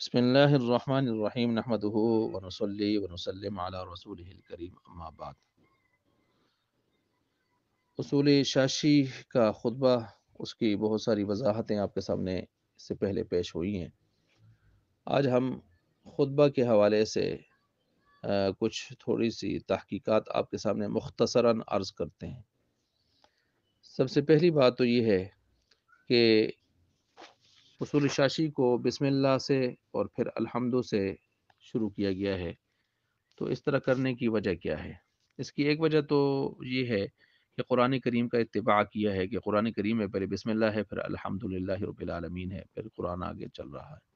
بسم اللہ الرحمن الرحیم نحمده ون ونسلم على رسوله الكریم اما بعد اصول شاشی کا خطبہ اس کی بہت ساری وضاحتیں آپ کے سامنے سے پہلے پیش ہوئی ہیں آج ہم خطبہ کے حوالے سے کچھ تھوڑی سی تحقیقات آپ کے سامنے مختصراً عرض کرتے ہیں سب سے پہلی بات تو یہ ہے کہ اصول شاشی کو بسم اللہ سے اور پھر الحمد سے شروع کیا گیا ہے تو اس طرح کرنے کی وجہ کیا ہے اس کی ایک وجہ تو یہ ہے کہ قرآن کریم کا اتباع کیا ہے کہ قرآن کریم میں پہلے بسم اللہ ہے پھر الحمد للہ رب العالمین ہے پھر قرآن آگے چل رہا ہے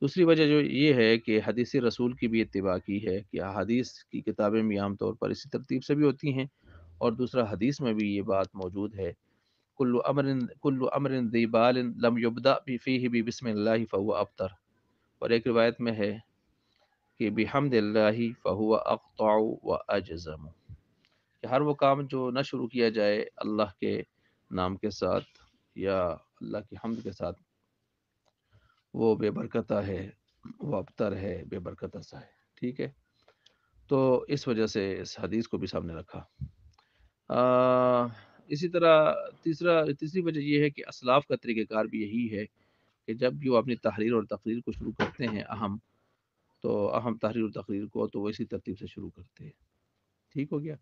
دوسری وجہ جو یہ ہے کہ حدیث رسول کی بھی اتباع کی ہے کہ حدیث کی کتابیں بھی عام طور پر اسی ترتیب سے بھی ہوتی ہیں اور دوسرا حدیث میں بھی یہ بات موجود ہے کلو امر امر بال لم یبدا بھی بھی بسم اللہ فہو ابتر اور ایک روایت میں ہے کہ فہو و اجزم کہ ہر وہ کام جو نہ شروع کیا جائے اللہ کے نام کے ساتھ یا اللہ کی حمد کے ساتھ وہ بے برکتہ ہے وہ ابتر ہے بے برکتہ سا ہے ٹھیک ہے تو اس وجہ سے اس حدیث کو بھی سامنے رکھا اسی طرح تیسرا تیسری وجہ یہ ہے کہ اسلاف کا طریقہ کار بھی یہی ہے کہ جب بھی وہ اپنی تحریر اور تقریر کو شروع کرتے ہیں اہم تو اہم تحریر اور تقریر کو تو وہ اسی ترتیب سے شروع کرتے ہیں ٹھیک ہو گیا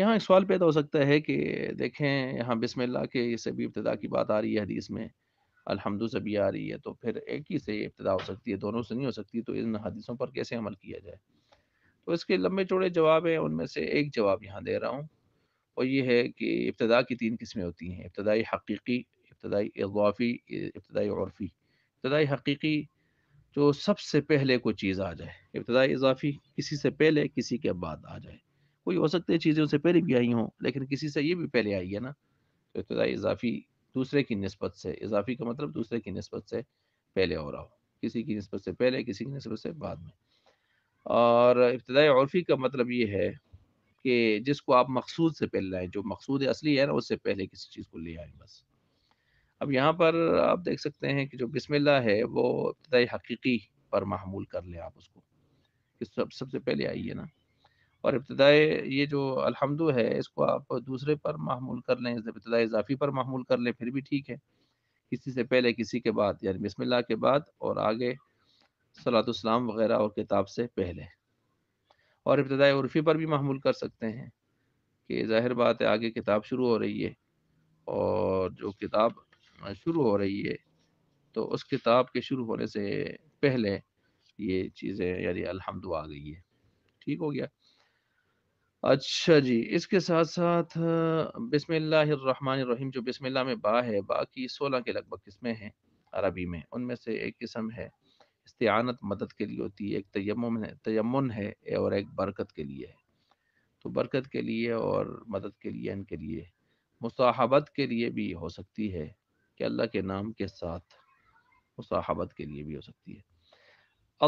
یہاں ایک سوال پیدا ہو سکتا ہے کہ دیکھیں یہاں بسم اللہ کے سے بھی ابتدا کی بات آ رہی ہے حدیث میں الحمد سے بھی آ رہی ہے تو پھر ایک ہی سے ابتدا ہو سکتی ہے دونوں سے نہیں ہو سکتی تو ان حدیثوں پر کیسے عمل کیا جائے تو اس کے لمبے چوڑے جواب ہیں ان میں سے ایک جواب یہاں دے رہا ہوں اور یہ ہے کہ ابتدا کی تین قسمیں ہوتی ہیں ابتدائی حقیقی ابتدائی اضافی ابتدائی عرفی ابتدائی حقیقی جو سب سے پہلے کوئی چیز آ جائے ابتدائی اضافی کسی سے پہلے کسی کے بعد آ جائے کوئی ہو سکتے چیزیں ان سے پہلے بھی آئی ہوں لیکن کسی سے یہ بھی پہلے آئی ہے نا تو ابتدائی اضافی دوسرے کی نسبت سے اضافی کا مطلب دوسرے کی نسبت سے پہلے ہو رہا ہو کسی کی نسبت سے پہلے کسی کی نسبت سے بعد میں اور ابتدائی عرفی کا مطلب یہ ہے کہ جس کو آپ مقصود سے پہلے لائیں جو مقصود اصلی ہے نا اس سے پہلے کسی چیز کو لے آئیں بس اب یہاں پر آپ دیکھ سکتے ہیں کہ جو بسم اللہ ہے وہ ابتدائی حقیقی پر معمول کر لیں آپ اس کو سب سب سے پہلے آئیے نا اور ابتدائی یہ جو الحمد ہے اس کو آپ دوسرے پر معمول کر لیں ابتدائی اضافی پر معمول کر لیں پھر بھی ٹھیک ہے کسی سے پہلے کسی کے بعد یعنی بسم اللہ کے بعد اور آگے صلاۃ السلام وغیرہ اور کتاب سے پہلے اور ابتدائی عرفی پر بھی معمول کر سکتے ہیں کہ ظاہر بات ہے آگے کتاب شروع ہو رہی ہے اور جو کتاب شروع ہو رہی ہے تو اس کتاب کے شروع ہونے سے پہلے یہ چیزیں یعنی الحمد آ گئی ہے ٹھیک ہو گیا اچھا جی اس کے ساتھ ساتھ بسم اللہ الرحمن الرحیم جو بسم اللہ میں با ہے با کی سولہ کے لگ بھگ قسمیں ہیں عربی میں ان میں سے ایک قسم ہے استعانت مدد کے لیے ہوتی ہے ایک تیمن ہے تیمن ہے اور ایک برکت کے لیے ہے تو برکت کے لیے اور مدد کے لیے ان کے لیے مصاحبت کے لیے بھی ہو سکتی ہے کہ اللہ کے نام کے ساتھ مصاحبت کے لیے بھی ہو سکتی ہے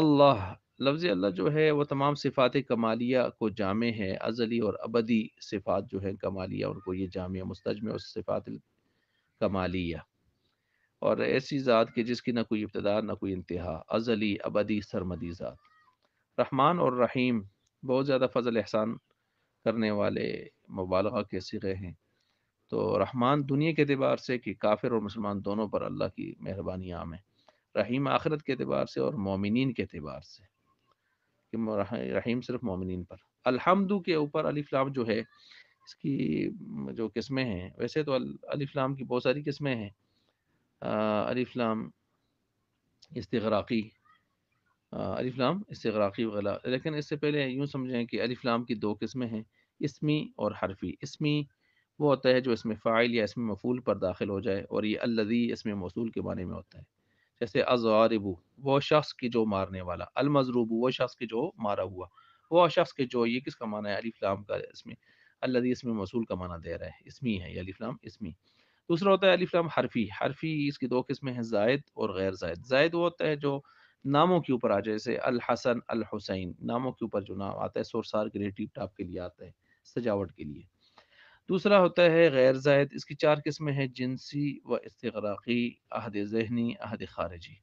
اللہ لفظ اللہ جو ہے وہ تمام صفات کمالیہ کو جامع ہے ازلی اور ابدی صفات جو ہیں کمالیہ ان کو یہ جامع مستجم اس صفات کمالیہ اور ایسی ذات کے جس کی نہ کوئی ابتدا نہ کوئی انتہا ازلی ابدی سرمدی ذات رحمان اور رحیم بہت زیادہ فضل احسان کرنے والے مبالغہ کے سگے ہیں تو رحمان دنیا کے اعتبار سے کہ کافر اور مسلمان دونوں پر اللہ کی مہربانی عام ہے رحیم آخرت کے اعتبار سے اور مومنین کے اعتبار سے کہ رحیم صرف مومنین پر الحمد کے اوپر علی فلام جو ہے اس کی جو قسمیں ہیں ویسے تو علی فلام کی بہت ساری قسمیں ہیں علی فلام استغراقی علی فلام استغراقی وغیرہ لیکن اس سے پہلے یوں سمجھیں کہ علی فلام کی دو قسمیں ہیں اسمی اور حرفی اسمی وہ ہوتا ہے جو اس میں فائل یا اس میں مفول پر داخل ہو جائے اور یہ الدی میں موصول کے معنی میں ہوتا ہے جیسے ازاربو وہ شخص کی جو مارنے والا المضروبو وہ شخص کی جو مارا ہوا وہ شخص کے جو یہ کس کا معنی ہے علی فلام کا اس میں اس میں موصول کا معنی دے رہا ہے اسمی ہے یہ علی فلام اسمی دوسرا ہوتا ہے علیفلام حرفی حرفی اس کی دو قسمیں ہیں زائد اور غیر زائد زائد وہ ہوتا ہے جو ناموں کے اوپر آ جائے جیسے الحسن الحسین ناموں کے اوپر جو نام آتا ہے سورسار کے ٹیپ ٹاپ کے لیے آتا ہے سجاوٹ کے لیے دوسرا ہوتا ہے غیر زائد اس کی چار قسمیں ہیں جنسی و استغراقی عہد ذہنی عہد خارجی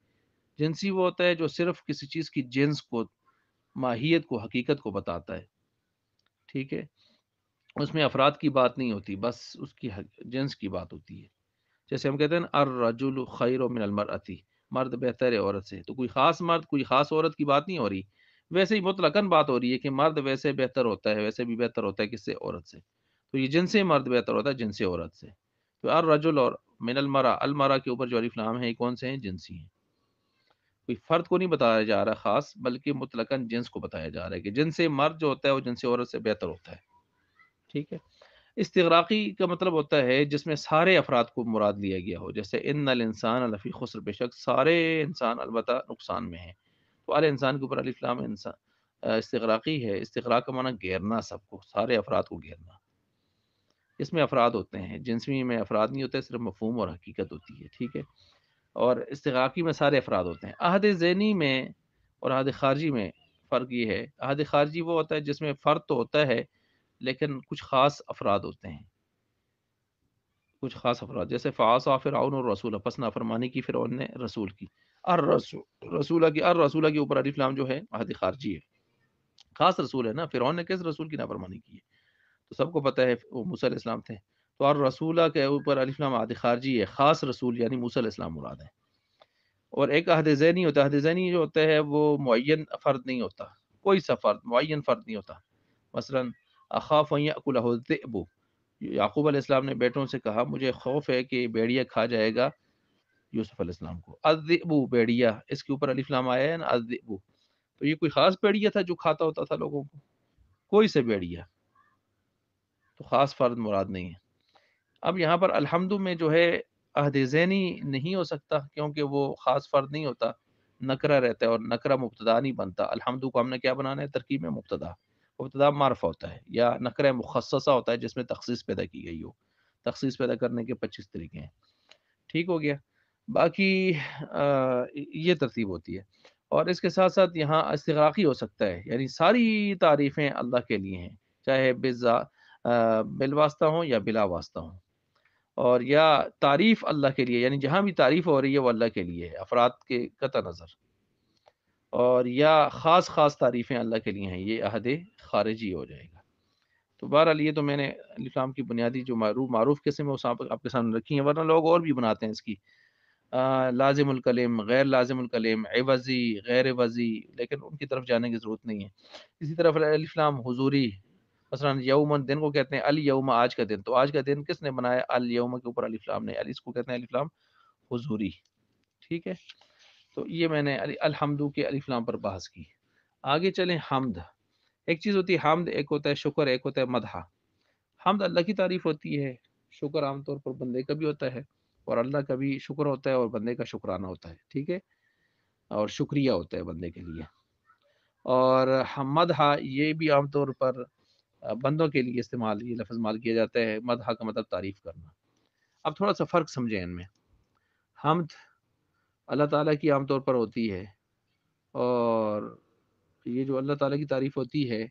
جنسی وہ ہوتا ہے جو صرف کسی چیز کی جنس کو ماہیت کو حقیقت کو بتاتا ہے ٹھیک ہے اس میں افراد کی بات نہیں ہوتی بس اس کی جنس کی بات ہوتی ہے جیسے ہم کہتے ہیں ار خیر من منلمر مرد بہتر ہے عورت سے تو کوئی خاص مرد کوئی خاص عورت کی بات نہیں ہو رہی ویسے ہی مطلقاً بات ہو رہی ہے کہ مرد ویسے بہتر ہوتا ہے ویسے بھی بہتر ہوتا ہے کس سے عورت سے تو یہ جن سے مرد بہتر ہوتا ہے جن سے عورت سے تو ار اور من المرا المرا کے اوپر جو عریف نام ہے یہ کون سے ہیں جنسی ہیں کوئی فرد کو نہیں بتایا جا رہا خاص بلکہ مطلقاً جنس کو بتایا جا رہا ہے کہ جن سے مرد جو ہوتا ہے وہ جن سے عورت سے بہتر ہوتا ہے ٹھیک ہے استغراقی کا مطلب ہوتا ہے جس میں سارے افراد کو مراد لیا گیا ہو جیسے ان الفی خسر بے شک سارے انسان البتہ نقصان میں ہیں تو عال انسان کے اوپر علی فلام انسان استغراقی ہے استغراق کا معنی گھیرنا سب کو سارے افراد کو گھیرنا اس میں افراد ہوتے ہیں جنسمی میں افراد نہیں ہوتے صرف مفہوم اور حقیقت ہوتی ہے ٹھیک ہے اور استغراقی میں سارے افراد ہوتے ہیں عہد ذہنی میں اور عہد خارجی میں فرق یہ ہے عہد خارجی وہ ہوتا ہے جس میں فرد تو ہوتا ہے لیکن کچھ خاص افراد ہوتے ہیں کچھ خاص افراد جیسے فاس اور فرعون اور رسول پس نافرمانی کی فرعون نے رسول کی کی کے اوپر علی فلام جو ہے عہد خارجی ہے خاص رسول ہے نا فرعون نے کس رسول کی نافرمانی کی ہے تو سب کو پتہ ہے وہ علیہ اسلام تھے تو ہر رسولہ کے اوپر فلام عہد خارجی ہے خاص رسول یعنی علیہ اسلام مراد ہے اور ایک عہد ذہنی ہوتا ہے عہد ذہنی جو ہوتا ہے وہ معین فرد نہیں ہوتا کوئی سا فرد معین فرد نہیں ہوتا مثلاً اخاف ابو یعقوب علیہ السلام نے بیٹوں سے کہا مجھے خوف ہے کہ بیڑیا کھا جائے گا یوسف علیہ السلام کو اد ابو بیڑیا اس کے اوپر علی فلام آیا ہے نا از ابو تو یہ کوئی خاص بیڑیا تھا جو کھاتا ہوتا تھا لوگوں کو کوئی سے بیڑیا تو خاص فرد مراد نہیں ہے اب یہاں پر الحمد میں جو ہے عہد ذہنی نہیں ہو سکتا کیونکہ وہ خاص فرد نہیں ہوتا نکرہ رہتا ہے اور نکرہ مبتدا نہیں بنتا الحمد کو ہم نے کیا بنانا ہے ترکیب میں مبتدا ابتدا معرفہ ہوتا ہے یا نقر مخصصہ ہوتا ہے جس میں تخصیص پیدا کی گئی ہو تخصیص پیدا کرنے کے پچیس طریقے ہیں ٹھیک ہو گیا باقی یہ ترتیب ہوتی ہے اور اس کے ساتھ ساتھ یہاں استغراقی ہو سکتا ہے یعنی ساری تعریفیں اللہ کے لیے ہیں چاہے بزا بل واسطہ ہوں یا بلا واسطہ ہوں اور یا تعریف اللہ کے لیے یعنی جہاں بھی تعریف ہو رہی ہے وہ اللہ کے لیے ہے افراد کے قطع نظر اور یا خاص خاص تعریفیں اللہ کے لیے ہیں یہ عہد خارجی ہو جائے گا تو بہرحال یہ تو میں نے علیہ کی بنیادی جو معروف معروف قسم وہ آپ کے سامنے رکھی ہیں ورنہ لوگ اور بھی بناتے ہیں اس کی لازم الکلیم غیر لازم الکلیم عوضی غیر وضی لیکن ان کی طرف جانے کی ضرورت نہیں ہے اسی طرف الفلام حضوری مثلاً یومن دن کو کہتے ہیں ال آج کا دن تو آج کا دن کس نے بنایا ال کے اوپر الفلام نے اس کو کہتے ہیں الفلام حضوری ٹھیک ہے تو یہ میں نے الحمدو کے علی فلام پر بحث کی آگے چلیں حمد ایک چیز ہوتی ہے حمد ایک ہوتا ہے شکر ایک ہوتا ہے مدحا حمد اللہ کی تعریف ہوتی ہے شکر عام طور پر بندے کا بھی ہوتا ہے اور اللہ کا بھی شکر ہوتا ہے اور بندے کا شکرانہ ہوتا ہے ٹھیک ہے اور شکریہ ہوتا ہے بندے کے لیے اور مدحا یہ بھی عام طور پر بندوں کے لیے استعمال یہ لفظ مال کیا جاتا ہے مدحا کا مطلب تعریف کرنا اب تھوڑا سا فرق سمجھیں ان میں حمد اللہ تعالیٰ کی عام طور پر ہوتی ہے اور یہ جو اللہ تعالیٰ کی تعریف ہوتی ہے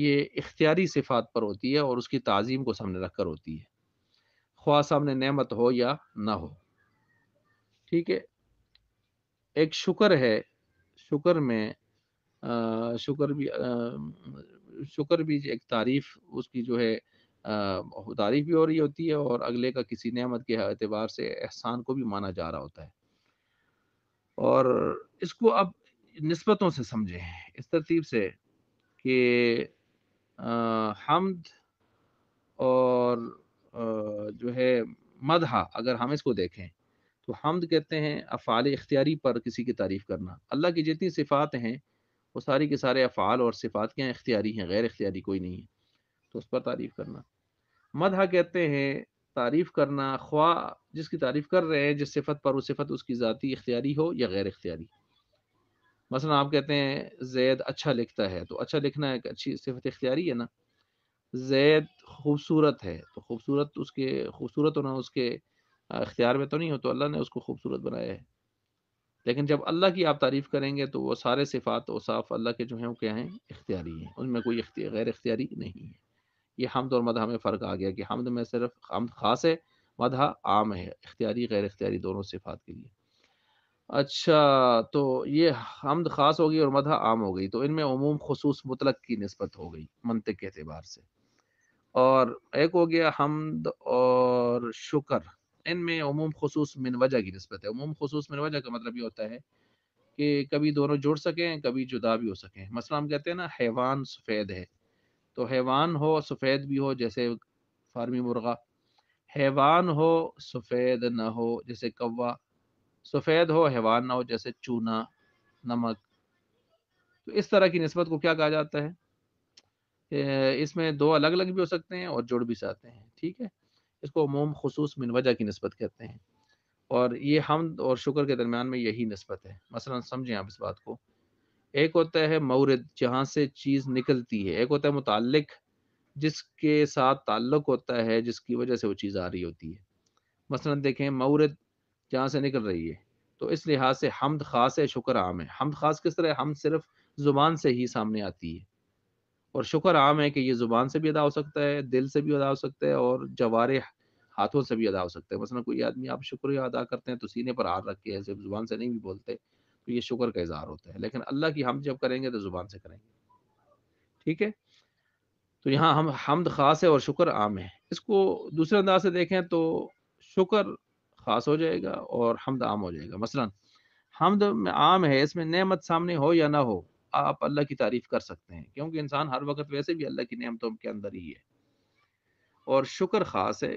یہ اختیاری صفات پر ہوتی ہے اور اس کی تعظیم کو سامنے رکھ کر ہوتی ہے خواہ سامنے نعمت ہو یا نہ ہو ٹھیک ہے ایک شکر ہے شکر میں شکر بھی شکر بھی ایک تعریف اس کی جو ہے تعریف بھی ہو رہی ہوتی ہے اور اگلے کا کسی نعمت کے اعتبار سے احسان کو بھی مانا جا رہا ہوتا ہے اور اس کو اب نسبتوں سے سمجھے ہیں اس ترتیب سے کہ حمد اور جو ہے مدحا اگر ہم اس کو دیکھیں تو حمد کہتے ہیں افعال اختیاری پر کسی کی تعریف کرنا اللہ کی جتنی صفات ہیں وہ ساری کے سارے افعال اور صفات ہیں اختیاری ہیں غیر اختیاری کوئی نہیں ہے تو اس پر تعریف کرنا مدحا کہتے ہیں تعریف کرنا خواہ جس کی تعریف کر رہے ہیں جس صفت پر وہ صفت اس کی ذاتی اختیاری ہو یا غیر اختیاری مثلا آپ کہتے ہیں زید اچھا لکھتا ہے تو اچھا لکھنا ایک اچھی صفت اختیاری ہے نا زید خوبصورت ہے تو خوبصورت اس کے خوبصورت ہونا اس کے اختیار میں تو نہیں ہو تو اللہ نے اس کو خوبصورت بنایا ہے لیکن جب اللہ کی آپ تعریف کریں گے تو وہ سارے صفات و صاف اللہ کے جو ہیں وہ کیا ہیں اختیاری ہیں ان میں کوئی اختیار غیر اختیاری نہیں ہے یہ حمد اور مدہ میں فرق آ گیا کہ حمد میں صرف حمد خاص ہے مدح عام ہے اختیاری غیر اختیاری دونوں صفات کے لیے اچھا تو یہ حمد خاص ہو گئی اور مدح عام ہو گئی تو ان میں عموم خصوص مطلق کی نسبت ہو گئی منطق کے اعتبار سے اور ایک ہو گیا حمد اور شکر ان میں عموم خصوص من وجہ کی نسبت ہے عموم خصوص من وجہ کا مطلب یہ ہوتا ہے کہ کبھی دونوں جڑ سکیں کبھی جدا بھی ہو سکیں مثلا ہم کہتے ہیں نا حیوان سفید ہے تو حیوان ہو سفید بھی ہو جیسے فارمی مرغہ حیوان ہو سفید نہ ہو جیسے کوا سفید ہو حیوان نہ ہو جیسے چونا نمک تو اس طرح کی نسبت کو کیا کہا جاتا ہے اس میں دو الگ الگ بھی ہو سکتے ہیں اور جڑ بھی ساتے ہیں ٹھیک ہے اس کو عموم خصوص من وجہ کی نسبت کہتے ہیں اور یہ حمد اور شکر کے درمیان میں یہی نسبت ہے مثلا سمجھیں آپ اس بات کو ایک ہوتا ہے مورد جہاں سے چیز نکلتی ہے ایک ہوتا ہے متعلق جس کے ساتھ تعلق ہوتا ہے جس کی وجہ سے وہ چیز آ رہی ہوتی ہے مثلا دیکھیں مورد جہاں سے نکل رہی ہے تو اس لحاظ سے حمد خاص ہے شکر عام ہے حمد خاص کس طرح ہم صرف زبان سے ہی سامنے آتی ہے اور شکر عام ہے کہ یہ زبان سے بھی ادا ہو سکتا ہے دل سے بھی ادا ہو سکتا ہے اور جوارے ہاتھوں سے بھی ادا ہو سکتا ہے مثلا کوئی آدمی آپ شکر ادا کرتے ہیں تو سینے پر ہار کے صرف زبان سے نہیں بھی بولتے تو یہ شکر کا اظہار ہوتا ہے لیکن اللہ کی ہم جب کریں گے تو زبان سے کریں گے ٹھیک ہے تو یہاں ہم حمد خاص ہے اور شکر عام ہے اس کو دوسرے انداز سے دیکھیں تو شکر خاص ہو جائے گا اور حمد عام ہو جائے گا مثلا حمد میں عام ہے اس میں نعمت سامنے ہو یا نہ ہو آپ اللہ کی تعریف کر سکتے ہیں کیونکہ انسان ہر وقت ویسے بھی اللہ کی نعمتوں کے اندر ہی ہے اور شکر خاص ہے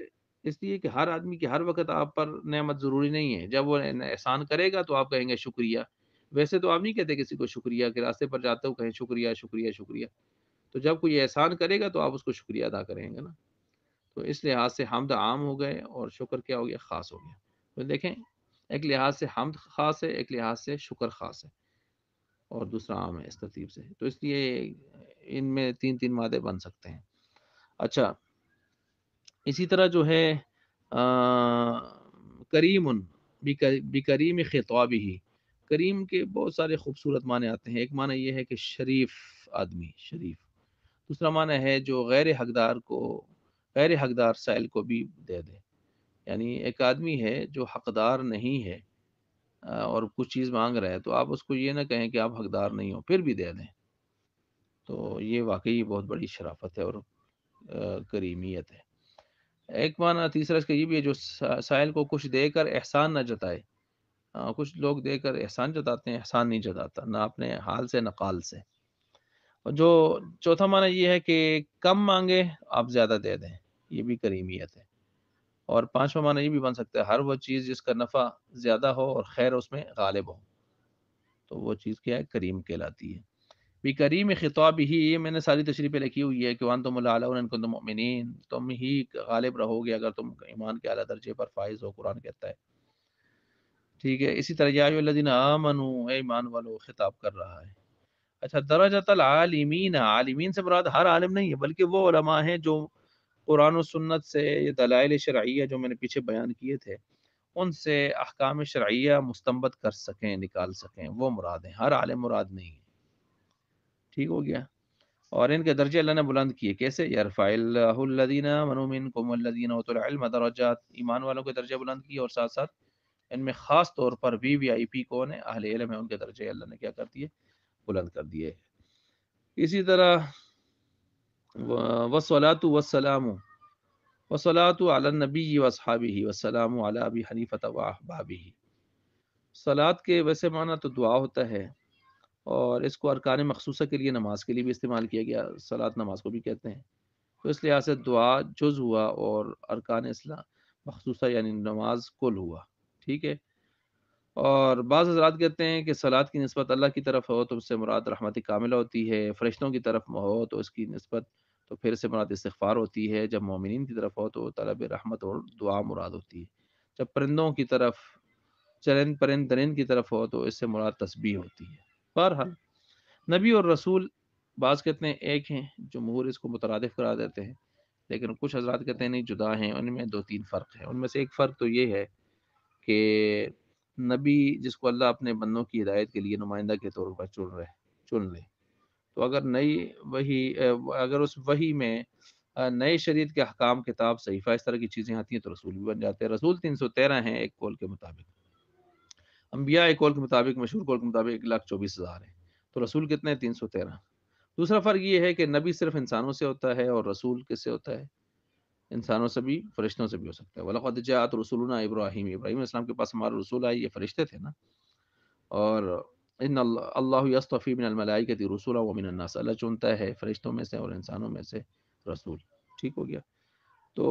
اس لیے کہ ہر آدمی کی ہر وقت آپ پر نعمت ضروری نہیں ہے جب وہ احسان کرے گا تو آپ کہیں گے شکریہ ویسے تو آپ نہیں کہتے کسی کو شکریہ کہ راستے پر جاتے ہو کہیں شکریہ شکریہ شکریہ تو جب کوئی احسان کرے گا تو آپ اس کو شکریہ ادا کریں گے نا تو اس لحاظ سے حمد عام ہو گئے اور شکر کیا ہو گیا خاص ہو گیا تو دیکھیں ایک لحاظ سے حمد خاص ہے ایک لحاظ سے شکر خاص ہے اور دوسرا عام ہے اس ترتیب سے تو اس لیے ان میں تین تین مادے بن سکتے ہیں اچھا اسی طرح جو ہے کریم ان بھی کریم ہی کریم کے بہت سارے خوبصورت معنی آتے ہیں ایک معنی یہ ہے کہ شریف آدمی شریف دوسرا معنی ہے جو غیر حقدار کو غیر حقدار سائل کو بھی دے دے یعنی ایک آدمی ہے جو حقدار نہیں ہے اور کچھ چیز مانگ رہا ہے تو آپ اس کو یہ نہ کہیں کہ آپ حقدار نہیں ہو پھر بھی دے دیں تو یہ واقعی بہت بڑی شرافت ہے اور کریمیت ہے ایک معنی تیسرا اس کا یہ بھی ہے جو سائل کو کچھ دے کر احسان نہ جتائے کچھ لوگ دے کر احسان جتاتے ہیں احسان نہیں جتاتا نہ اپنے حال سے نہ قال سے جو چوتھا معنی یہ ہے کہ کم مانگے آپ زیادہ دے دیں یہ بھی کریمیت ہے اور پانچواں معنی یہ بھی بن سکتا ہے ہر وہ چیز جس کا نفع زیادہ ہو اور خیر اس میں غالب ہو تو وہ چیز کیا ہے کریم کہلاتی ہے بھی کریم خطاب ہی یہ میں نے ساری تشریح پہ لکھی ہوئی ہے کہ وان تم اللہ علیہ کو تم ہی غالب رہو گے اگر تم ایمان کے اعلیٰ درجے پر فائز ہو قرآن کہتا ہے ٹھیک ہے اسی طرح اللہ دین اے ایمان والو خطاب کر رہا ہے اچھا درجۃ عالمین عالمین سے مراد ہر عالم نہیں ہے بلکہ وہ علماء ہیں جو قرآن و سنت سے یہ دلائل شرعیہ جو میں نے پیچھے بیان کیے تھے ان سے احکام شرعیہ مستمت کر سکیں نکال سکیں وہ مراد ہیں ہر عالم مراد نہیں ہے ٹھیک ہو گیا اور ان کے درجے اللہ نے بلند کیے کیسے والذین اوتوا الدینہ درجات ایمان والوں کے درجے بلند کیے اور ساتھ ساتھ ان میں خاص طور پر بی وی آئی پی کون ہے اہل علم ہے ان کے درجے اللہ نے کیا کر دیے بلند کر دیے اسی طرح و وسلام وسلاۃ علنبی وصحابی نبی و صحابی وسلام و اعلیٰ حنی فتح و سلاد کے ویسے معنی تو دعا ہوتا ہے اور اس کو ارکان مخصوص کے لیے نماز کے لیے بھی استعمال کیا گیا سلاد نماز کو بھی کہتے ہیں تو اس لحاظ سے دعا جز ہوا اور ارکان اسلام مخصوصہ یعنی نماز کل ہوا ٹھیک ہے اور بعض حضرات کہتے ہیں کہ سلاد کی نسبت اللہ کی طرف ہو تو اس سے مراد رحمت کاملہ ہوتی ہے فرشتوں کی طرف ہو تو اس کی نسبت تو پھر سے مراد استغفار ہوتی ہے جب مومنین کی طرف ہو تو طلب رحمت اور دعا مراد ہوتی ہے جب پرندوں کی طرف چرند پرند درند کی طرف ہو تو اس سے مراد تسبیح ہوتی ہے بہرحال نبی اور رسول بعض کہتے ہیں ایک ہیں جو مہور اس کو مترادف کرا دیتے ہیں لیکن کچھ حضرات کہتے ہیں نہیں جدا ہیں ان میں دو تین فرق ہیں ان میں سے ایک فرق تو یہ ہے کہ نبی جس کو اللہ اپنے بندوں کی ہدایت کے لیے نمائندہ کے طور پر چن رہے چن لے تو اگر نئی وہی اگر اس وہی میں نئے شریعت کے حکام کتاب صحیفہ اس طرح کی چیزیں آتی ہیں تو رسول بھی بن جاتے ہیں رسول تین سو تیرہ ہیں ایک کول کے مطابق انبیاء ایک کول کے مطابق مشہور کول کے مطابق ایک لاکھ چوبیس ہزار ہیں تو رسول کتنے ہیں تین سو تیرہ دوسرا فرق یہ ہے کہ نبی صرف انسانوں سے ہوتا ہے اور رسول کس سے ہوتا ہے انسانوں سے بھی فرشتوں سے بھی ہو سکتا ہے جات رسول ابراہیم ابراہیم السلام کے پاس ہمارا رسول آئے یہ فرشتے تھے نا اور ان انََ من الملائی کا رسولا و من الناس اللہ چنتا ہے فرشتوں میں سے اور انسانوں میں سے رسول ٹھیک ہو گیا تو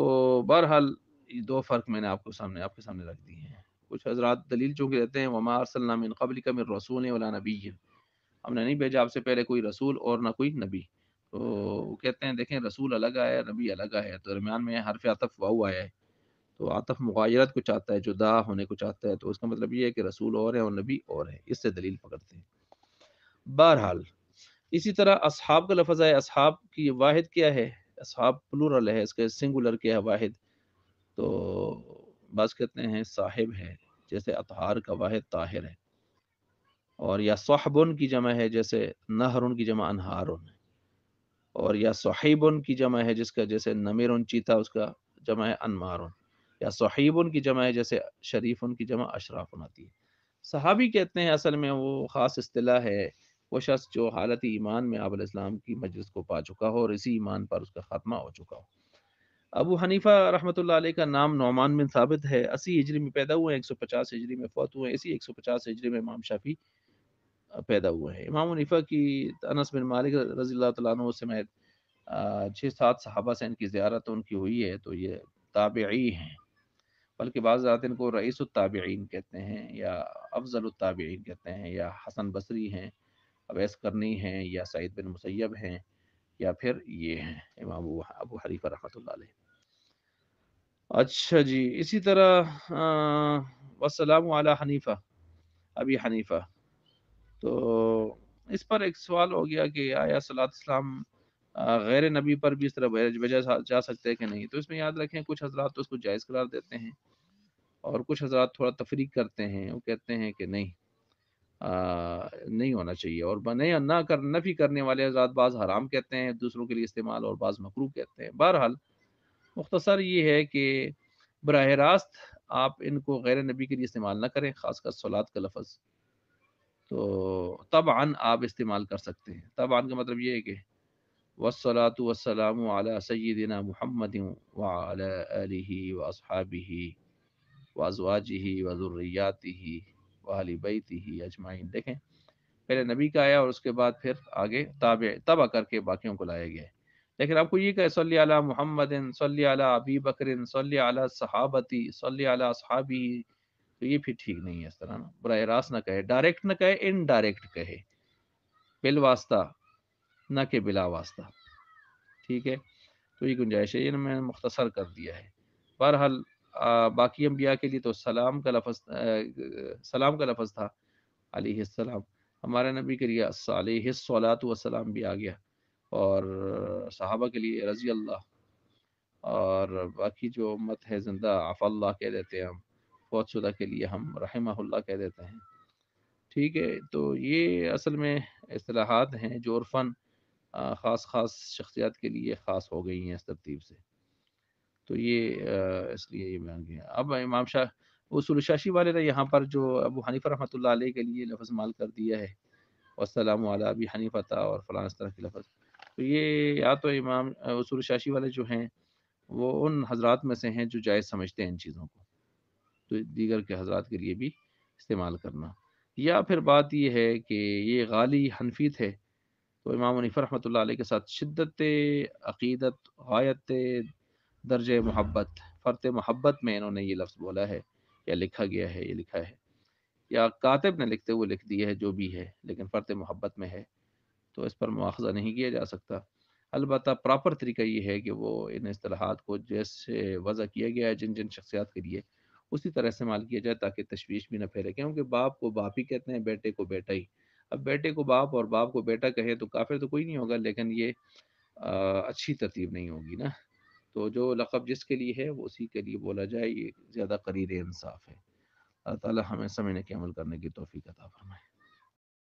بہرحال یہ دو فرق میں نے آپ کو سامنے آپ کے سامنے رکھ دی ہیں کچھ حضرات دلیل چونکہ رہتے ہیں وہ من قبل کا من رسول ولا نبی ہم نے نہیں بھیجا آپ سے پہلے کوئی رسول اور نہ کوئی نبی تو وہ کہتے ہیں دیکھیں رسول الگ آیا نبی الگ ہے تو درمیان میں حرف عطف واؤ آیا ہے تو عطف مغایرت کو چاہتا ہے جدا ہونے کو چاہتا ہے تو اس کا مطلب یہ ہے کہ رسول اور ہے اور نبی اور ہے اس سے دلیل پکڑتے ہیں بہرحال اسی طرح اصحاب کا لفظ ہے اصحاب کی واحد کیا ہے اصحاب پلورل ہے اس کا سنگولر کیا ہے واحد تو بس کہتے ہیں صاحب ہے جیسے اطہار کا واحد طاہر ہے اور یا صحبن کی جمع ہے جیسے نہرن کی جمع انہارن اور یا صحیب ان کی جمع ہے جس کا جیسے نمیر ان چیتا اس کا جمع ہے انمار یا صحیب ان کی جمع ہے جیسے شریف ان کی جمع اشراف ان آتی ہے صحابی کہتے ہیں اصل میں وہ خاص اصطلاح ہے وہ شخص جو حالت ایمان میں آب الاسلام کی مجلس کو پا چکا ہو اور اسی ایمان پر اس کا خاتمہ ہو چکا ہو ابو حنیفہ رحمۃ اللہ علیہ کا نام نعمان بن ثابت ہے اسی ہجری میں پیدا ہوئے ہیں ایک سو پچاس ہجری میں فوت ہوئے اسی ایک سو پچاس ہجری میں امام شافی پیدا ہوا ہے امام النیفا کی انس بن مالک رضی اللہ تعالیٰ عنہ سمیت چھ سات صحابہ سے ان کی زیارت ان کی ہوئی ہے تو یہ تابعی ہیں بلکہ بعض ذات ان کو رئیس الطابعین کہتے ہیں یا افضل التابعین کہتے ہیں یا حسن بصری ہیں اویس کرنی ہیں یا سعید بن مسیب ہیں یا پھر یہ ہیں امام ابو حریفہ رحمۃ اللہ علیہ اچھا جی اسی طرح وسلام علی حنیفہ ابی حنیفہ تو اس پر ایک سوال ہو گیا کہ آیا صلاح اسلام غیر نبی پر بھی اس طرح وجہ جا سکتے کہ نہیں تو اس میں یاد رکھیں کچھ حضرات تو اس کو جائز قرار دیتے ہیں اور کچھ حضرات تھوڑا تفریق کرتے ہیں وہ کہتے ہیں کہ نہیں نہیں ہونا چاہیے اور نہیں نہ کر نفی کرنے والے حضرات بعض حرام کہتے ہیں دوسروں کے لیے استعمال اور بعض مکرو کہتے ہیں بہرحال مختصر یہ ہے کہ براہ راست آپ ان کو غیر نبی کے لیے استعمال نہ کریں خاص کر سولاد کا لفظ تو طبعا آپ استعمال کر سکتے ہیں طبعا کا مطلب یہ ہے کہ وسلاۃ وسلام و سیدنا محمد محمد علی و صحابی واضواجی وضوریاتی ہی وحلی بیتی ہی اجمعین دیکھیں پہلے نبی کا آیا اور اس کے بعد پھر آگے تابع تبا کر کے باقیوں کو لایا گئے لیکن آپ کو یہ کہ صلی علی محمد صلی علی ابی بکر صلی علی صحابتی صلی علی صحابی تو یہ پھر ٹھیک نہیں ہے اس طرح نا براہ راست نہ کہے ڈائریکٹ نہ کہے انڈائریکٹ کہے بل واسطہ نہ کہ بلا واسطہ ٹھیک ہے تو یہ گنجائش ہے یہ میں نے مختصر کر دیا ہے بہرحال باقی انبیاء کے لیے تو سلام کا لفظ سلام کا لفظ تھا علیہ السلام ہمارے نبی کے لیے علیہ ہس سولاۃ وسلام آ گیا اور صحابہ کے لیے رضی اللہ اور باقی جو مت ہے زندہ آف اللہ کہہ دیتے ہیں ہم فوت شدہ کے لیے ہم رحمہ اللہ کہہ دیتے ہیں ٹھیک ہے تو یہ اصل میں اصطلاحات ہیں جو عرفن خاص خاص شخصیات کے لیے خاص ہو گئی ہیں اس ترتیب سے تو یہ اس لیے یہ اب امام شاہ اصول شاشی والے نے یہاں پر جو ابو حنیفہ رحمۃ اللہ علیہ کے لیے لفظ مال کر دیا ہے السلام علیہ ابھی حنیفہ عطا اور فلاں اس طرح کے لفظ تو یہ یا تو امام اصول شاشی والے جو ہیں وہ ان حضرات میں سے ہیں جو جائز سمجھتے ہیں ان چیزوں کو دیگر کے کے حضرات لیے بھی استعمال کرنا یا پھر بات یہ ہے کہ یہ غالی حنفی ہے تو امام عنیف رحمۃ اللہ علیہ کے ساتھ شدت عقیدت غایت درج محبت فرت محبت میں انہوں نے یہ لفظ بولا ہے یا لکھا گیا ہے یہ لکھا ہے یا کاتب نے لکھتے ہوئے لکھ دیا ہے جو بھی ہے لیکن فرت محبت میں ہے تو اس پر مواخذہ نہیں کیا جا سکتا البتہ پراپر طریقہ یہ ہے کہ وہ ان اصطلاحات کو جیسے وضع کیا گیا ہے جن جن شخصیات کے لیے اسی طرح استعمال کیا جائے تاکہ تشویش بھی نہ پھیلے کیونکہ باپ کو باپ ہی کہتے ہیں بیٹے کو بیٹا ہی اب بیٹے کو باپ اور باپ کو بیٹا کہے تو کافر تو کوئی نہیں ہوگا لیکن یہ اچھی ترتیب نہیں ہوگی نا تو جو لقب جس کے لیے ہے وہ اسی کے لیے بولا جائے یہ زیادہ قریر انصاف ہے اللہ تعالیٰ ہمیں سمجھنے کے عمل کرنے کی توفیق عطا فرمائے